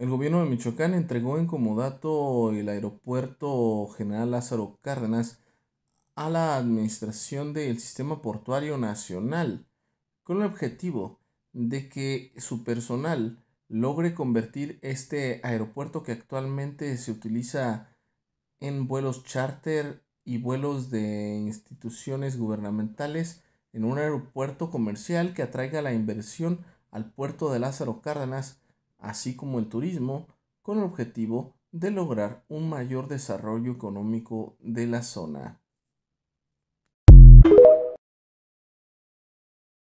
El gobierno de Michoacán entregó en comodato el aeropuerto General Lázaro Cárdenas a la administración del Sistema Portuario Nacional, con el objetivo de que su personal logre convertir este aeropuerto que actualmente se utiliza en vuelos charter y vuelos de instituciones gubernamentales en un aeropuerto comercial que atraiga la inversión al puerto de Lázaro Cárdenas así como el turismo, con el objetivo de lograr un mayor desarrollo económico de la zona.